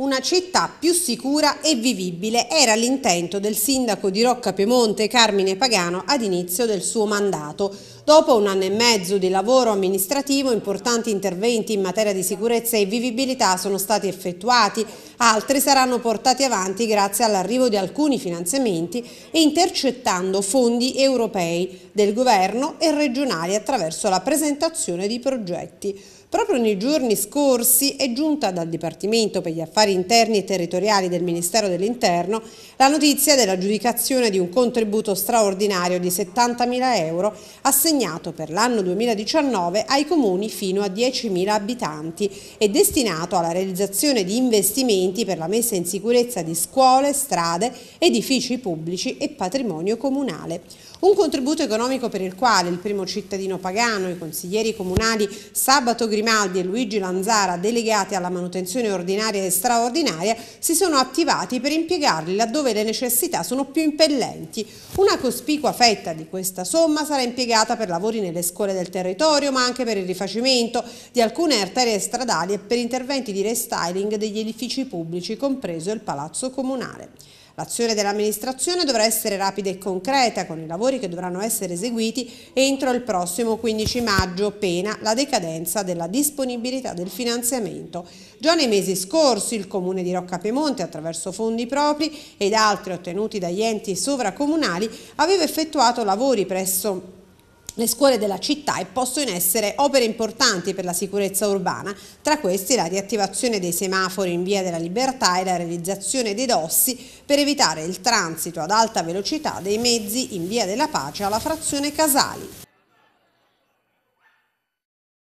Una città più sicura e vivibile era l'intento del sindaco di Rocca Piemonte Carmine Pagano ad inizio del suo mandato. Dopo un anno e mezzo di lavoro amministrativo, importanti interventi in materia di sicurezza e vivibilità sono stati effettuati, altri saranno portati avanti grazie all'arrivo di alcuni finanziamenti e intercettando fondi europei del governo e regionali attraverso la presentazione di progetti. Proprio nei giorni scorsi è giunta dal Dipartimento per gli affari interni e territoriali del Ministero dell'Interno la notizia dell'aggiudicazione di un contributo straordinario di 70.000 euro assegnato per l'anno 2019 ai comuni fino a 10.000 abitanti e destinato alla realizzazione di investimenti interventi per la messa in sicurezza di scuole, strade, edifici pubblici e patrimonio comunale. Un contributo economico per il quale il primo cittadino pagano, i consiglieri comunali Sabato Grimaldi e Luigi Lanzara, delegati alla manutenzione ordinaria e straordinaria, si sono attivati per impiegarli laddove le necessità sono più impellenti. Una cospicua fetta di questa somma sarà impiegata per lavori nelle scuole del territorio, ma anche per il rifacimento di alcune arterie stradali e per interventi di restyling degli edifici pubblici pubblici, compreso il Palazzo Comunale. L'azione dell'amministrazione dovrà essere rapida e concreta, con i lavori che dovranno essere eseguiti entro il prossimo 15 maggio, pena la decadenza della disponibilità del finanziamento. Già nei mesi scorsi il Comune di Roccapiemonte, attraverso fondi propri ed altri ottenuti dagli enti sovracomunali, aveva effettuato lavori presso le scuole della città e in essere opere importanti per la sicurezza urbana, tra questi la riattivazione dei semafori in via della libertà e la realizzazione dei dossi per evitare il transito ad alta velocità dei mezzi in via della pace alla frazione Casali.